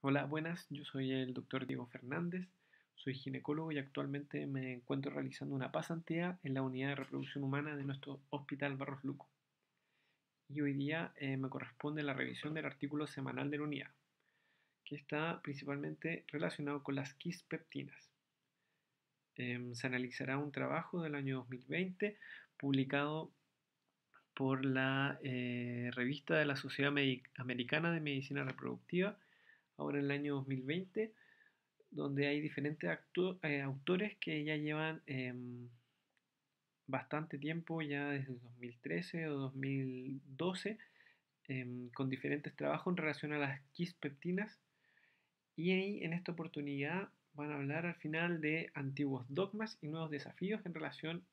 Hola, buenas, yo soy el doctor Diego Fernández, soy ginecólogo y actualmente me encuentro realizando una pasantía en la unidad de reproducción humana de nuestro hospital Barros Luco. Y hoy día eh, me corresponde la revisión del artículo semanal de la unidad, que está principalmente relacionado con las quispeptinas. Em, se analizará un trabajo del año 2020 publicado por la eh, revista de la Sociedad Americana de Medicina Reproductiva ahora en el año 2020, donde hay diferentes eh, autores que ya llevan em, bastante tiempo, ya desde 2013 o 2012, em, con diferentes trabajos en relación a las quispeptinas. Y ahí, en esta oportunidad van a hablar al final de antiguos dogmas y nuevos desafíos en relación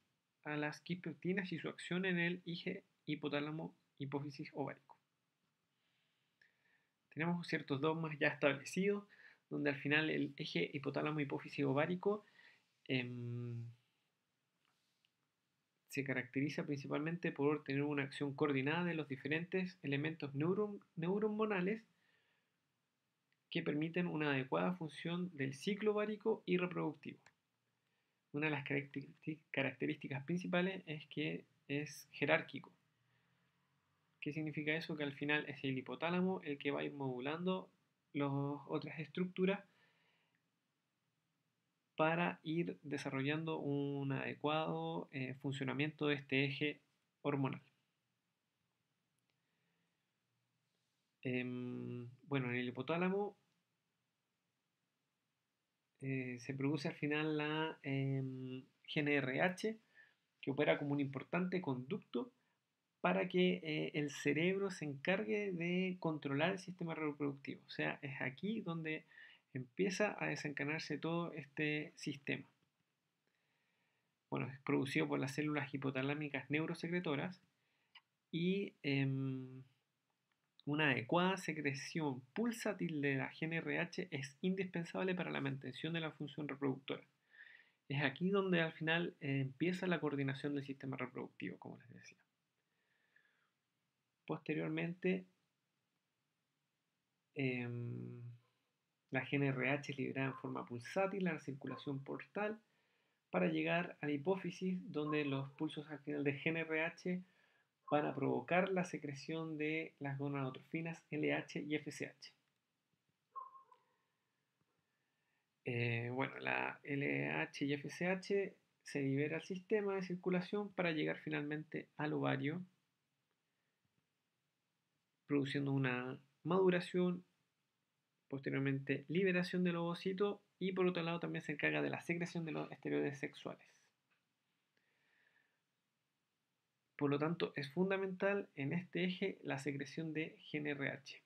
a las quispeptinas y su acción en el IG hipotálamo hipófisis ovárico. Tenemos ciertos dogmas ya establecidos, donde al final el eje hipotálamo-hipófisis ovárico em, se caracteriza principalmente por tener una acción coordinada de los diferentes elementos neuron neuronmonales que permiten una adecuada función del ciclo ovárico y reproductivo. Una de las características principales es que es jerárquico. ¿Qué significa eso? Que al final es el hipotálamo el que va a ir modulando las otras estructuras para ir desarrollando un adecuado eh, funcionamiento de este eje hormonal. Em, bueno, en el hipotálamo eh, se produce al final la em, GNRH, que opera como un importante conducto para que eh, el cerebro se encargue de controlar el sistema reproductivo. O sea, es aquí donde empieza a desencadenarse todo este sistema. Bueno, es producido por las células hipotalámicas neurosecretoras y em, una adecuada secreción pulsátil de la GNRH es indispensable para la mantención de la función reproductora. Es aquí donde al final eh, empieza la coordinación del sistema reproductivo, como les decía. Posteriormente, em, la GNRH es liberada en forma pulsátil a la circulación portal para llegar a la hipófisis donde los pulsos al de GNRH van a provocar la secreción de las gonadotrofinas LH y FSH. Eh, bueno, la LH y FSH se libera al sistema de circulación para llegar finalmente al ovario produciendo una maduración, posteriormente liberación del ovocito y por otro lado también se encarga de la secreción de los esteroides sexuales. Por lo tanto, es fundamental en este eje la secreción de GNRH.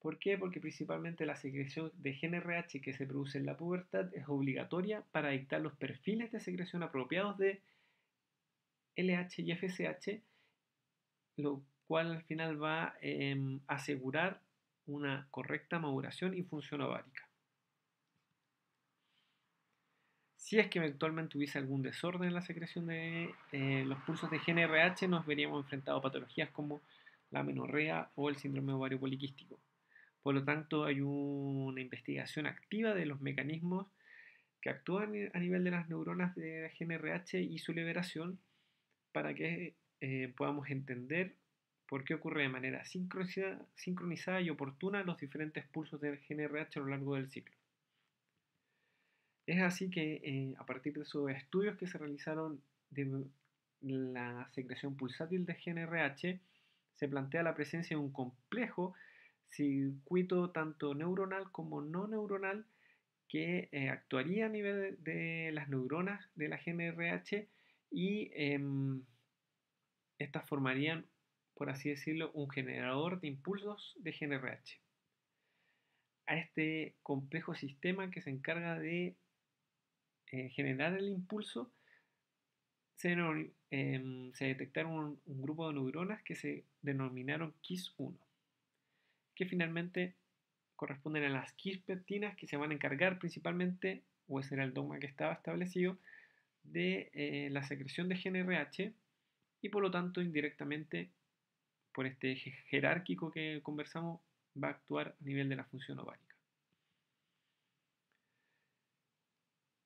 ¿Por qué? Porque principalmente la secreción de GNRH que se produce en la pubertad es obligatoria para dictar los perfiles de secreción apropiados de LH y FSH, lo cual al final va em, a asegurar una correcta maduración y función ovárica. Si es que eventualmente hubiese algún desorden en la secreción de eh, los pulsos de GNRH, nos veríamos enfrentados a patologías como la menorrea o el síndrome ovario poliquístico. Por lo tanto, hay una investigación activa de los mecanismos que actúan a nivel de las neuronas de GNRH y su liberación para que eh, podamos entender qué ocurre de manera sincronizada y oportuna los diferentes pulsos del GNRH a lo largo del ciclo. Es así que eh, a partir de sus estudios que se realizaron de la secreción pulsátil de GNRH, se plantea la presencia de un complejo circuito tanto neuronal como no neuronal que eh, actuaría a nivel de, las neuronas de la GNRH y em, estas formarían por así decirlo, un generador de impulsos de GNRH. A este complejo sistema que se encarga de eh, generar el impulso, em, se, detectaron un, grupo de neuronas que se denominaron KIS-1, que finalmente corresponden a las KIS-peptinas que se van a encargar principalmente, o ese era el dogma que estaba establecido, de eh, la secreción de GNRH y por lo tanto indirectamente por este eje jerárquico que conversamos, va a actuar a nivel de la función ovárica.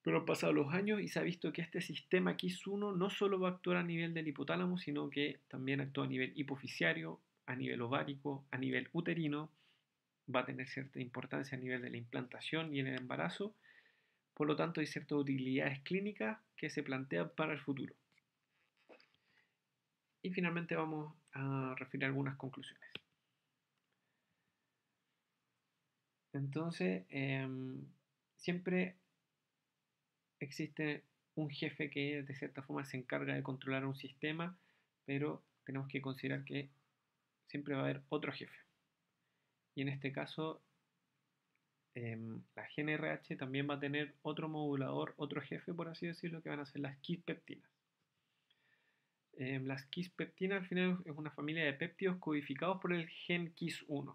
Pero han pasado los años y se ha visto que este sistema KIS1 no solo va a actuar a nivel del hipotálamo, sino que también actúa a nivel hipoficiario, a nivel ovárico, a nivel uterino, va a tener cierta importancia a nivel de la implantación y en el embarazo. Por lo tanto, hay ciertas utilidades clínicas que se plantean para el futuro. Y finalmente vamos a algunas conclusiones. Entonces, em, siempre existe un jefe que de cierta forma se encarga de controlar un sistema, pero tenemos que considerar que siempre va a haber otro jefe. Y en este caso, em, la GNRH también va a tener otro modulador, otro jefe, por así decirlo, que van a ser las kit Em, las quispeptinas al final es una familia de péptidos codificados por el gen KIS1.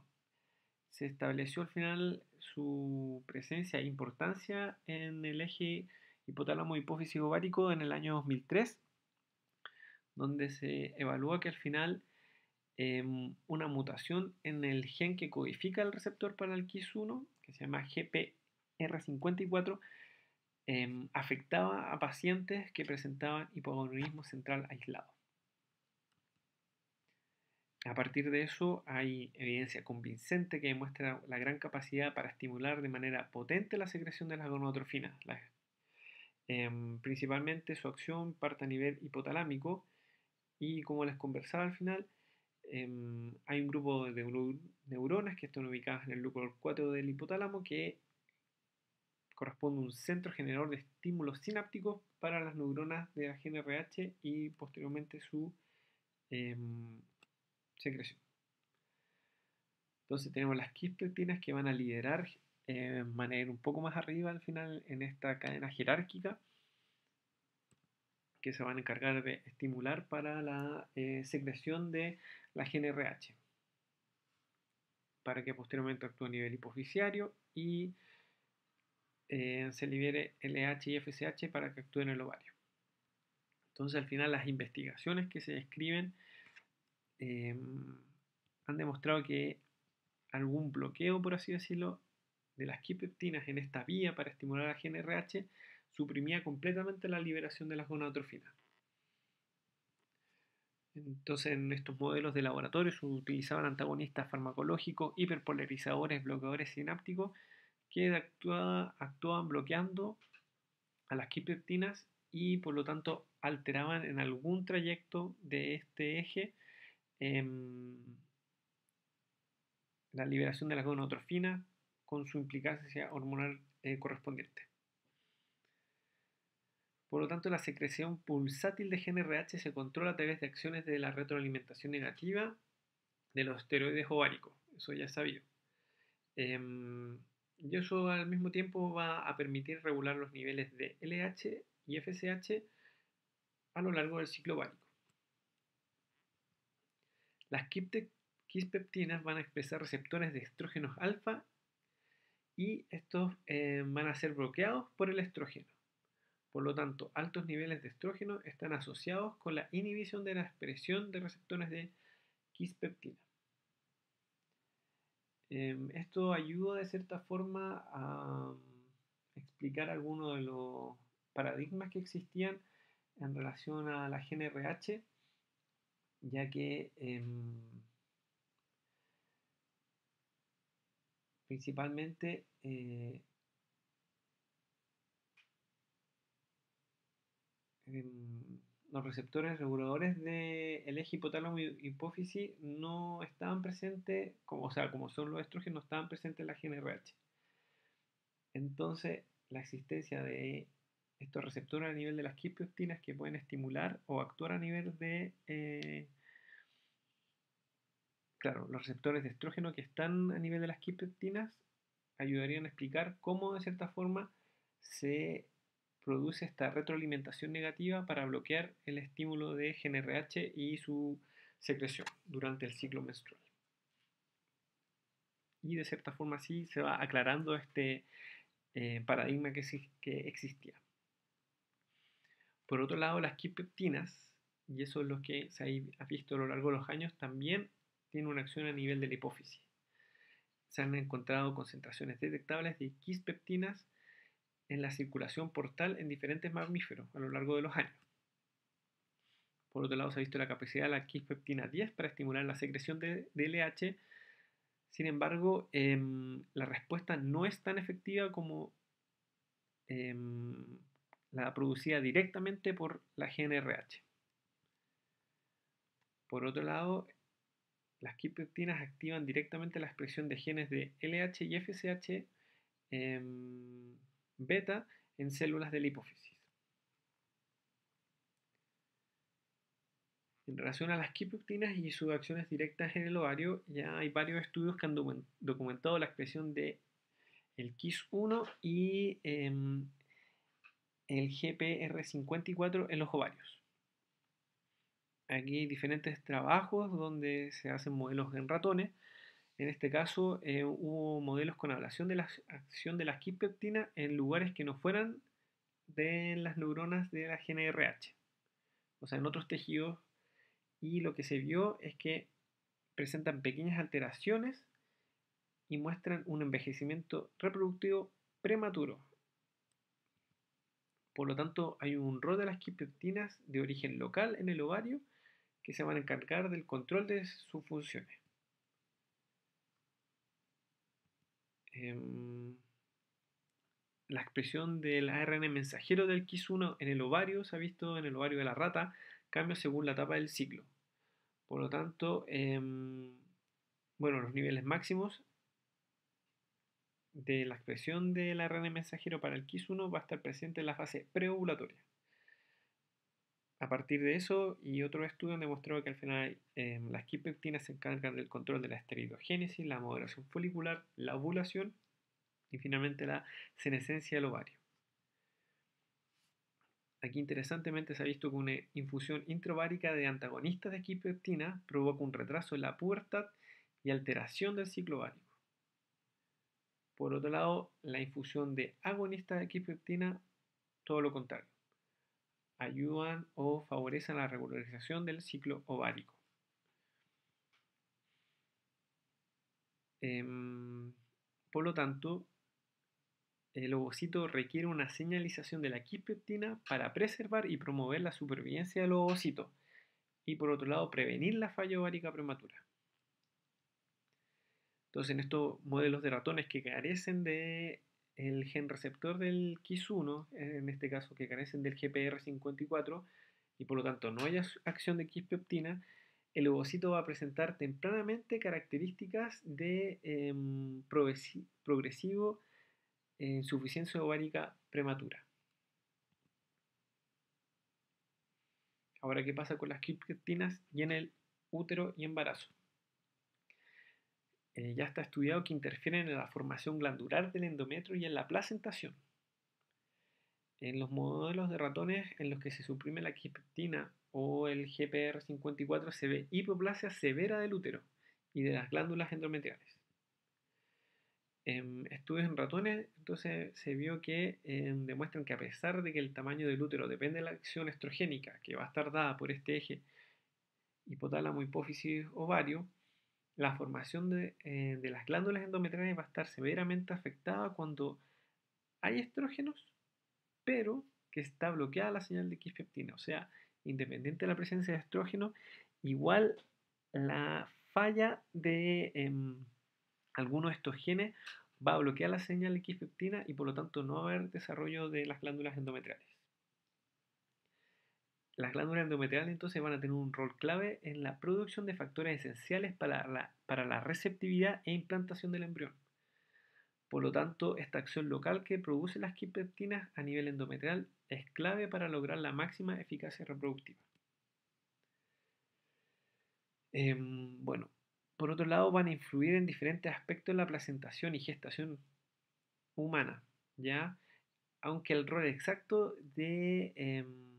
Se estableció al final su presencia e importancia en el eje hipotálamo hipófisis ovárico en el año 2003, donde se evalúa que al final em, una mutación en el gen que codifica el receptor para el KIS1, que se llama GPR54, Em, afectaba a pacientes que presentaban hipogonadismo central aislado. A partir de eso hay evidencia convincente que demuestra la gran capacidad para estimular de manera potente la secreción de las gonadotrofinas, em, principalmente su acción parte a nivel hipotalámico y como les conversaba al final, em, hay un grupo de neuronas que están ubicadas en el núcleo 4 del hipotálamo que corresponde un centro generador de estímulos sinápticos para las neuronas de la GNRH y posteriormente su em, secreción. Entonces tenemos las quispeptinas que van a liderar eh, manera un poco más arriba al final en esta cadena jerárquica que se van a encargar de estimular para la eh, secreción de la GNRH para que posteriormente actúe a nivel hipofisiario y eh, se libere LH e y FSH para que actúen en el ovario. Entonces, al final, las investigaciones que se describen eh, han demostrado que algún bloqueo, por así decirlo, de las quipeptinas en esta vía para estimular la GNRH suprimía completamente la liberación de las gonadotrofinas. Entonces, en estos modelos de laboratorio se utilizaban antagonistas farmacológicos, hiperpolarizadores, bloqueadores sinápticos que actuaban bloqueando a las quipeptinas y por lo tanto alteraban en algún trayecto de este eje em, la liberación de la gonotrofina con su implicancia hormonal eh, correspondiente. Por lo tanto, la secreción pulsátil de GNRH se controla a través de acciones de la retroalimentación negativa de los esteroides ováricos. Eso ya es sabido. Em, y eso al mismo tiempo va a permitir regular los niveles de LH y FSH a lo largo del ciclo válico. Las peptinas van a expresar receptores de estrógenos alfa y estos eh, van a ser bloqueados por el estrógeno. Por lo tanto, altos niveles de estrógeno están asociados con la inhibición de la expresión de receptores de quispeptina. Em, esto ayuda de cierta forma a explicar algunos de los paradigmas que existían en relación a la GNRH, ya que em, principalmente eh, em, los receptores reguladores del eje hipotálamo hipófisis no estaban presentes, como, o sea, como son los estrógenos, no estaban presentes en la GNRH. Entonces, la existencia de estos receptores a nivel de las quipioptinas que pueden estimular o actuar a nivel de, eh, claro, los receptores de estrógeno que están a nivel de las quipioptinas ayudarían a explicar cómo de cierta forma se produce esta retroalimentación negativa para bloquear el estímulo de GNRH y su secreción durante el ciclo menstrual. Y de cierta forma así se va aclarando este eh, paradigma que, existía. Por otro lado, las quispeptinas, y eso es lo que se ha visto a lo largo de los años, también tienen una acción a nivel de la hipófisis. Se han encontrado concentraciones detectables de quispeptinas en la circulación portal en diferentes mamíferos a lo largo de los años. Por otro lado, se ha visto la capacidad de la quispeptina 10 para estimular la secreción de LH. Sin embargo, em, la respuesta no es tan efectiva como em, la producida directamente por la GNRH. Por otro lado, las quipeptinas activan directamente la expresión de genes de LH y FSH beta en células de la hipófisis. En relación a las quipuctinas y sus acciones directas en el ovario, ya hay varios estudios que han documentado la expresión de el KIS1 y em, el GPR54 en los ovarios. Aquí hay diferentes trabajos donde se hacen modelos en ratones en este caso, eh, hubo modelos con ablación de la acción de la quispeptina en lugares que no fueran de las neuronas de la GNRH, o sea, en otros tejidos, y lo que se vio es que presentan pequeñas alteraciones y muestran un envejecimiento reproductivo prematuro. Por lo tanto, hay un rol de las quispeptinas de origen local en el ovario que se van a encargar del control de sus funciones. Em, la expresión del ARN mensajero del KIS1 en el ovario se ha visto en el ovario de la rata, cambia según la etapa del ciclo. Por lo tanto, em, bueno, los niveles máximos de la expresión del ARN mensajero para el KIS1 va a estar presente en la fase preovulatoria a partir de eso y otro estudio han demostrado que al final em, las quipeptinas se encargan del control de la esteridogénesis, la moderación folicular, la ovulación y finalmente la senescencia del ovario. Aquí interesantemente se ha visto que una infusión introvárica de antagonistas de quipeptina provoca un retraso en la pubertad y alteración del ciclo ovárico. Por otro lado, la infusión de agonistas de quipeptina, todo lo contrario ayudan o favorecen la regularización del ciclo ovárico. Em, por lo tanto, el ovocito requiere una señalización de la quipeptina para preservar y promover la supervivencia del ovocito y por otro lado prevenir la falla ovárica prematura. Entonces en estos modelos de ratones que carecen de el gen receptor del KIS1, en este caso que carecen del GPR54 y por lo tanto no hay acción de quispeptina, el ovocito va a presentar tempranamente características de em, progresivo eh, insuficiencia ovárica prematura. Ahora, ¿qué pasa con las KIS-peptinas y en el útero y embarazo? Eh, ya está estudiado que interfieren en la formación glandular del endometrio y en la placentación. En los modelos de ratones en los que se suprime la quiptina o el GPR54 se ve hipoplasia severa del útero y de las glándulas endometriales. En estudios en ratones, entonces se vio que em, demuestran que a pesar de que el tamaño del útero depende de la acción estrogénica que va a estar dada por este eje hipotálamo, hipófisis, ovario, la formación eh, de, las glándulas endometriales va a estar severamente afectada cuando hay estrógenos, pero que está bloqueada la señal de quispeptina. O sea, independiente de la presencia de estrógeno, igual la falla de em, algunos de estos genes va a bloquear la señal de quispeptina y por lo tanto no va a haber desarrollo de las glándulas endometriales. Las glándulas endometriales entonces van a tener un rol clave en la producción de factores esenciales para la, para la receptividad e implantación del embrión. Por lo tanto, esta acción local que produce las quipeptinas a nivel endometrial es clave para lograr la máxima eficacia reproductiva. Em, bueno, por otro lado, van a influir en diferentes aspectos de la placentación y gestación humana, ¿ya? Aunque el rol exacto de... Em,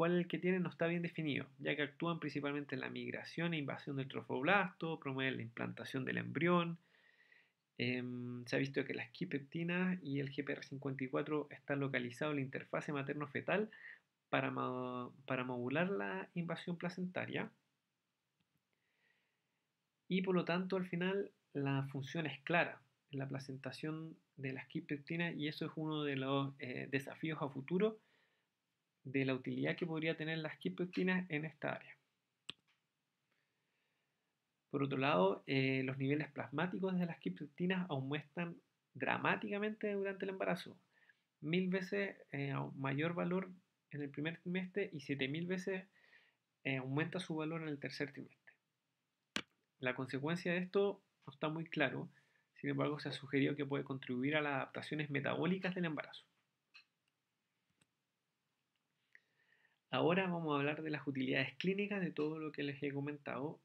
cual el que tienen no está bien definido, ya que actúan principalmente en la migración e invasión del trofoblasto, promueven la implantación del embrión. Em, se ha visto que las quipeptinas y el GPR54 están localizados en la interfase materno-fetal para, para modular la invasión placentaria. Y por lo tanto, al final, la función es clara en la placentación de la quipeptinas y eso es uno de los eh, desafíos a futuro de la utilidad que podría tener las criptoesquinas en esta área. Por otro lado, eh, los niveles plasmáticos de las aún aumentan dramáticamente durante el embarazo. Mil veces eh, mayor valor en el primer trimestre y 7000 veces eh, aumenta su valor en el tercer trimestre. La consecuencia de esto no está muy claro, sin embargo se ha sugerido que puede contribuir a las adaptaciones metabólicas del embarazo. Ahora vamos a hablar de las utilidades clínicas de todo lo que les he comentado.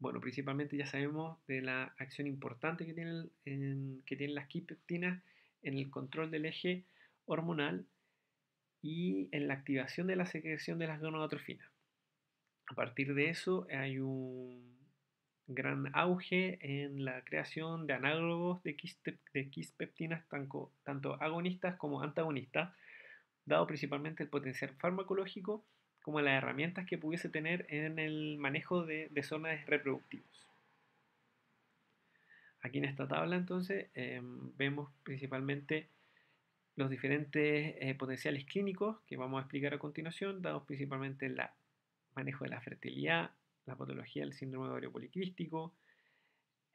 bueno, principalmente ya sabemos de la acción importante que tienen, las quipeptinas en el control del eje hormonal y en la activación de la secreción de las gonadotrofinas. A partir de eso hay un gran auge en la creación de análogos de, quis, tanto agonistas como antagonistas, dado principalmente el potencial farmacológico como las herramientas que pudiese tener en el manejo de zonas reproductivas. Aquí en esta tabla entonces em, vemos principalmente los diferentes eh, potenciales clínicos que vamos a explicar a continuación, dados principalmente el manejo de la fertilidad, la patología del síndrome de ovario poliquístico,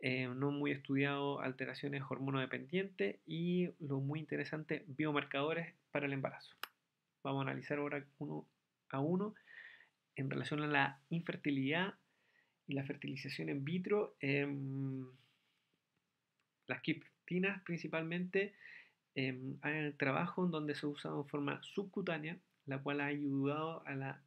eh, no muy estudiado alteraciones hormonodependientes y lo muy interesante, biomarcadores para el embarazo. Vamos a analizar ahora uno a uno en relación a la infertilidad y la fertilización en vitro, las quiptinas principalmente, eh, el trabajo en donde se usa en forma subcutánea, la cual ha ayudado a la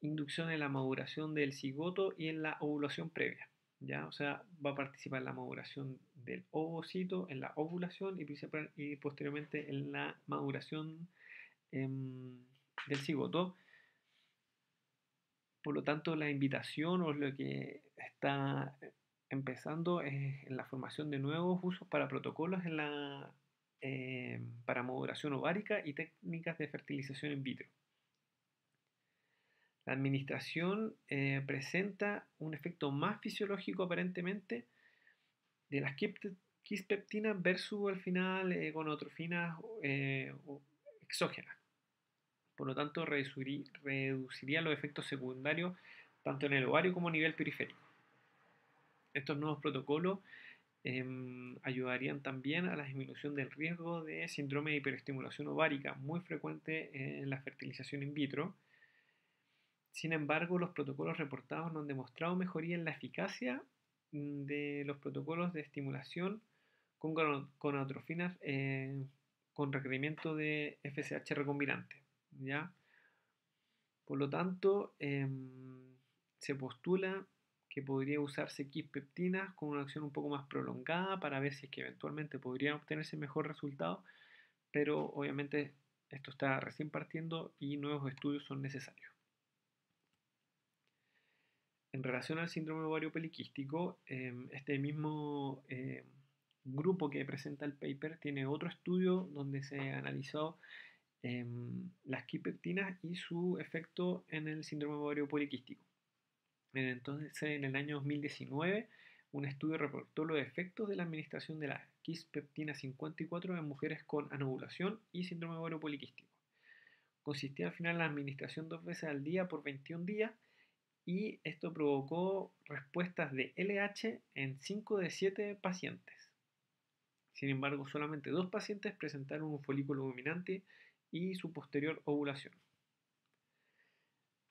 inducción en la maduración del cigoto y en la ovulación previa. ¿ya? O sea, va a participar en la maduración del ovocito, en la ovulación y, posteriormente en la maduración em, del cigoto. Por lo tanto, la invitación o lo que está empezando es en la formación de nuevos usos para protocolos en la, em, para maduración ovárica y técnicas de fertilización in vitro. La administración eh, presenta un efecto más fisiológico aparentemente de las quispeptinas versus al final eh, eh exógenas. Por lo tanto, reduciría, los efectos secundarios tanto en el ovario como a nivel periférico. Estos nuevos protocolos em, ayudarían también a la disminución del riesgo de síndrome de hiperestimulación ovárica, muy frecuente eh, en la fertilización in vitro, sin embargo, los protocolos reportados no han demostrado mejoría en la eficacia mm, de los protocolos de estimulación con gonadotrofinas eh, con requerimiento de FSH recombinante. ¿ya? Por lo tanto, em, se postula que podría usarse X-peptinas con una acción un poco más prolongada para ver si es que eventualmente podrían obtenerse mejor resultado, pero obviamente esto está recién partiendo y nuevos estudios son necesarios en relación al síndrome ovario poliquístico, em, este mismo eh, grupo que presenta el paper tiene otro estudio donde se analizó em, las quipeptinas y su efecto en el síndrome ovario poliquístico. Entonces, en el año 2019, un estudio reportó los efectos de la administración de la quispeptina 54 en mujeres con anovulación y síndrome ovario poliquístico. Consistía al final la administración dos veces al día por 21 días y esto provocó respuestas de LH en 5 de 7 pacientes. Sin embargo, solamente dos pacientes presentaron un folículo dominante y su posterior ovulación.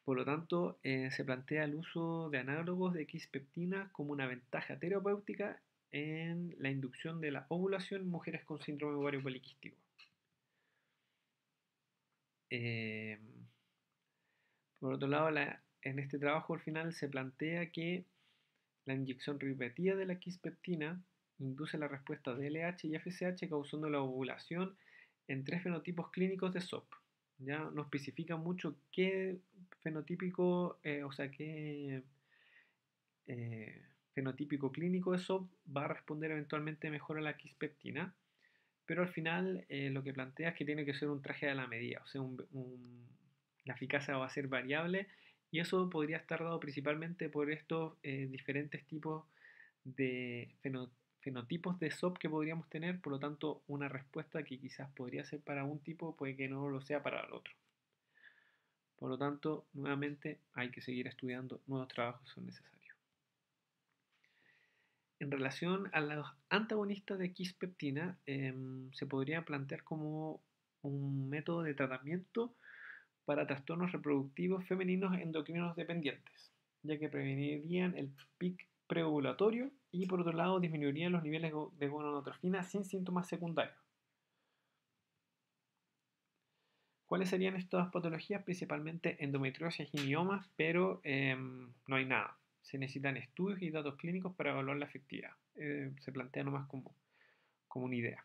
Por lo tanto, eh, se plantea el uso de análogos de X-peptina como una ventaja terapéutica en la inducción de la ovulación en mujeres con síndrome ovario poliquístico. Eh, por otro lado, la en este trabajo al final se plantea que la inyección repetida de la quispeptina induce la respuesta de LH y FSH causando la ovulación en tres fenotipos clínicos de SOP. Ya no especifica mucho qué fenotípico, eh, o sea, qué eh, fenotípico clínico de SOP va a responder eventualmente mejor a la quispeptina, pero al final eh, lo que plantea es que tiene que ser un traje a la medida, o sea, la eficacia va a ser variable y eso podría estar dado principalmente por estos eh, diferentes tipos de fenotipos de SOP que podríamos tener, por lo tanto una respuesta que quizás podría ser para un tipo puede que no lo sea para el otro. Por lo tanto, nuevamente hay que seguir estudiando, nuevos trabajos son necesarios. En relación a los antagonistas de quispeptina, em, se podría plantear como un método de tratamiento para trastornos reproductivos femeninos endocrinos dependientes, ya que prevenirían el pic preovulatorio y por otro lado disminuirían los niveles de gonadotrofina sin síntomas secundarios. ¿Cuáles serían estas patologías? Principalmente endometriosis y miomas, pero em, no hay nada. Se necesitan estudios y datos clínicos para evaluar la efectividad. Eh, se plantea nomás como, como una idea.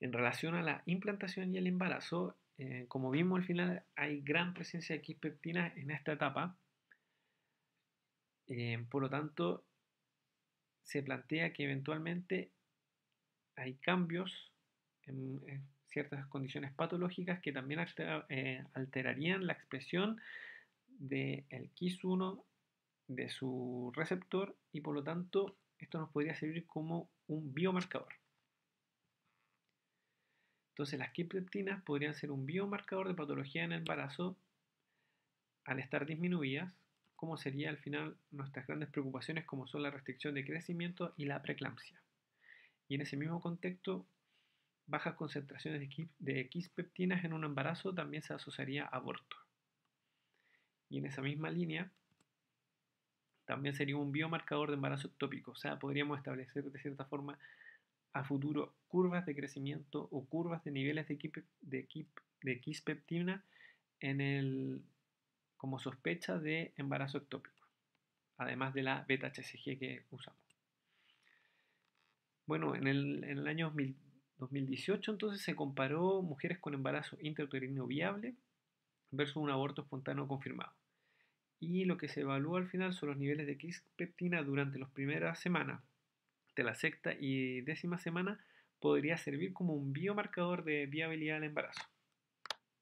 En relación a la implantación y el embarazo, eh, como vimos al final, hay gran presencia de X-peptina en esta etapa. Eh, por lo tanto, se plantea que eventualmente hay cambios en, ciertas condiciones patológicas que también eh, alterarían la expresión del el KIS1, de su receptor, y por lo tanto esto nos podría servir como un biomarcador. Entonces las quispeptinas podrían ser un biomarcador de patología en el embarazo al estar disminuidas, como sería al final nuestras grandes preocupaciones como son la restricción de crecimiento y la preeclampsia. Y en ese mismo contexto, bajas concentraciones de quispeptinas en un embarazo también se asociaría a aborto. Y en esa misma línea, también sería un biomarcador de embarazo tópico. O sea, podríamos establecer de cierta forma a futuro curvas de crecimiento o curvas de niveles de, de, X-peptina en el, como sospecha de embarazo ectópico, además de la beta-HCG que usamos. Bueno, en el, en el año 2018 entonces se comparó mujeres con embarazo intrauterino viable versus un aborto espontáneo confirmado. Y lo que se evaluó al final son los niveles de x durante las primeras semanas, de la sexta y décima semana podría servir como un biomarcador de viabilidad del embarazo.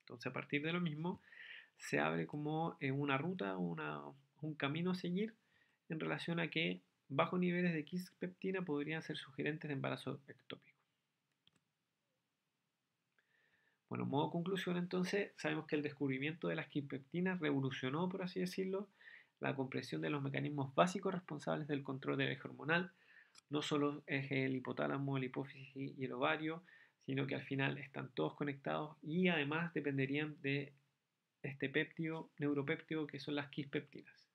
Entonces, a partir de lo mismo, se abre como eh, una ruta, un camino a seguir en relación a que bajos niveles de x podrían ser sugerentes de embarazo ectópico. Bueno, modo conclusión entonces, sabemos que el descubrimiento de las quispeptinas revolucionó, por así decirlo, la comprensión de los mecanismos básicos responsables del control del eje hormonal, no solo es el hipotálamo, el hipófisis y el ovario, sino que al final están todos conectados y además dependerían de este péptido, neuropéptido, que son las quispéptidas,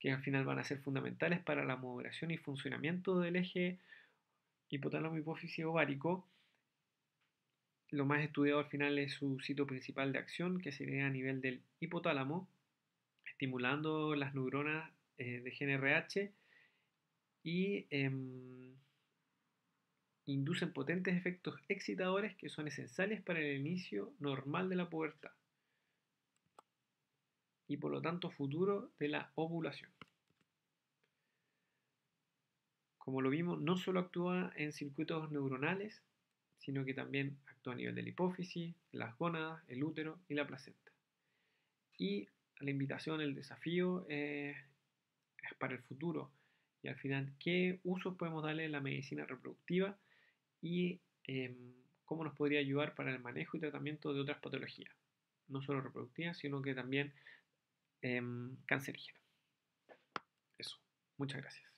que al final van a ser fundamentales para la moderación y funcionamiento del eje hipotálamo hipófisis ovárico. Lo más estudiado al final es su sitio principal de acción, que sería a nivel del hipotálamo, estimulando las neuronas eh, de GNRH y em, inducen potentes efectos excitadores que son esenciales para el inicio normal de la pubertad y por lo tanto futuro de la ovulación. Como lo vimos, no solo actúa en circuitos neuronales, sino que también actúa a nivel de la hipófisis, las gónadas, el útero y la placenta. Y la invitación, el desafío eh, es para el futuro y al final qué usos podemos darle a la medicina reproductiva y em, cómo nos podría ayudar para el manejo y tratamiento de otras patologías, no solo reproductivas, sino que también em, cancerígenas. Eso, muchas gracias.